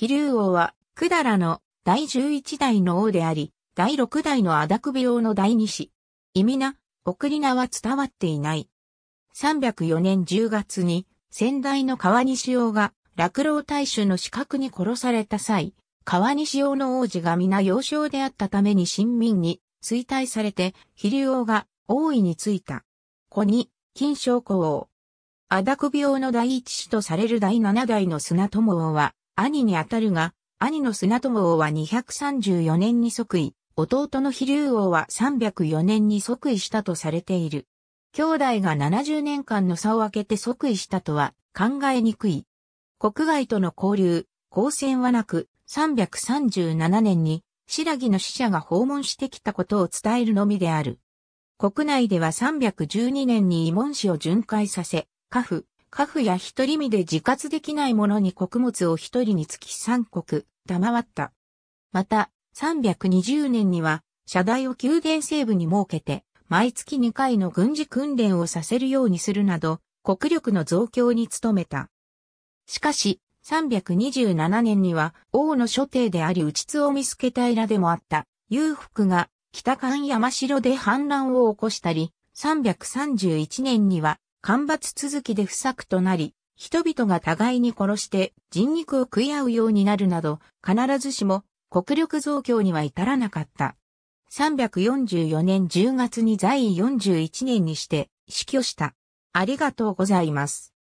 飛龍王は、だらの第十一代の王であり、第六代のアダクビ王の第二子。意味な、送り名は伝わっていない。304年10月に、先代の川西王が、落老大衆の死角に殺された際、川西王の王子が皆幼少であったために親民に衰退されて、飛竜王が王位についた。子に、金将公王。アダクビ王の第一子とされる第七代の砂友王は、兄にあたるが、兄の砂友王は234年に即位、弟の飛竜王は304年に即位したとされている。兄弟が70年間の差を開けて即位したとは考えにくい。国外との交流、交戦はなく、337年に、白木の使者が訪問してきたことを伝えるのみである。国内では312年に慰問師を巡回させ、家父、家父や一人身で自活できない者に穀物を一人につき三国、賜った。また、320年には、社代を宮殿西部に設けて、毎月2回の軍事訓練をさせるようにするなど、国力の増強に努めた。しかし、327年には、王の所定であり内津を見けた平でもあった、裕福が、北関山城で反乱を起こしたり、331年には、干ばつ続きで不作となり、人々が互いに殺して人肉を食い合うようになるなど、必ずしも国力増強には至らなかった。344年10月に在位41年にして死去した。ありがとうございます。